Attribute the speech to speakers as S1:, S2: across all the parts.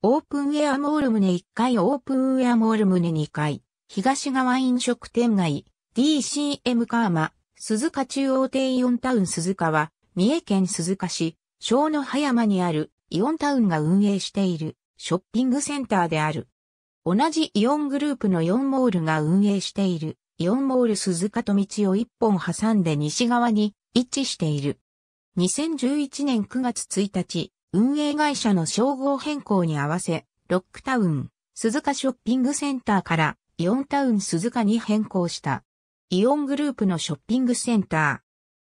S1: オープンウェアモールム1階オープンウェアモールム2階、東側飲食店街、DCM カーマ、鈴鹿中央店イオンタウン鈴鹿は、三重県鈴鹿市、小野葉山にあるイオンタウンが運営しているショッピングセンターである。同じイオングループのイオンモールが運営しているイオンモール鈴鹿と道を一本挟んで西側に位置している。2011年9月1日、運営会社の称号変更に合わせ、ロックタウン、鈴鹿ショッピングセンターからイオンタウン鈴鹿に変更した。イオングループのショッピングセンタ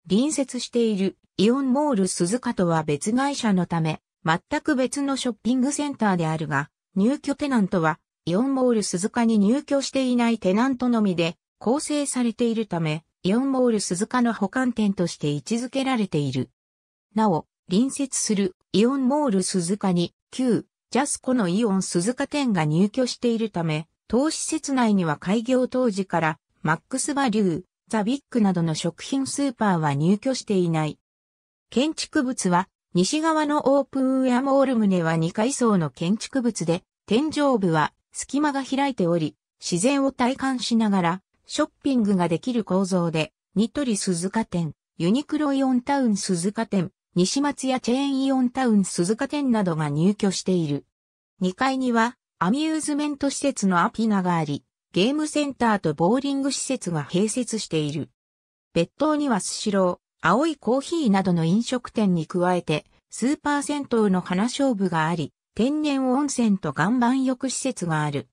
S1: ー。隣接しているイオンモール鈴鹿とは別会社のため、全く別のショッピングセンターであるが、入居テナントはイオンモール鈴鹿に入居していないテナントのみで構成されているため、イオンモール鈴鹿の保管店として位置づけられている。なお、隣接するイオンモール鈴鹿に旧ジャスコのイオン鈴鹿店が入居しているため、当施設内には開業当時からマックスバリュー、ザビックなどの食品スーパーは入居していない。建築物は西側のオープンウェアモール棟は2階層の建築物で、天井部は隙間が開いており、自然を体感しながらショッピングができる構造で、ニトリ鈴鹿店、ユニクロイオンタウン鈴鹿店、西松屋チェーンイオンタウン鈴鹿店などが入居している。2階にはアミューズメント施設のアピナがあり、ゲームセンターとボーリング施設が併設している。別棟にはスシロー、青いコーヒーなどの飲食店に加えて、スーパー銭湯の花勝負があり、天然温泉と岩盤浴施設がある。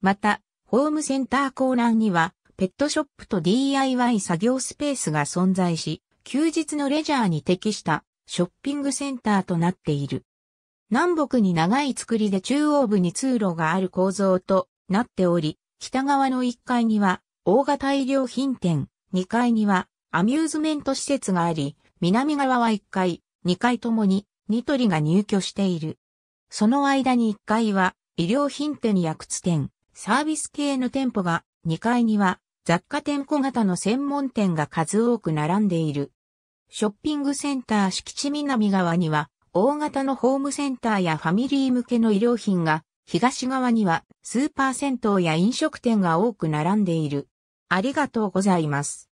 S1: また、ホームセンターコーナーには、ペットショップと DIY 作業スペースが存在し、休日のレジャーに適したショッピングセンターとなっている。南北に長い造りで中央部に通路がある構造となっており、北側の1階には大型医療品店、2階にはアミューズメント施設があり、南側は1階、2階ともにニトリが入居している。その間に1階は医療品店や靴店、サービス系の店舗が、2階には雑貨店小型の専門店が数多く並んでいる。ショッピングセンター敷地南側には、大型のホームセンターやファミリー向けの衣料品が、東側にはスーパー銭湯や飲食店が多く並んでいる。ありがとうございます。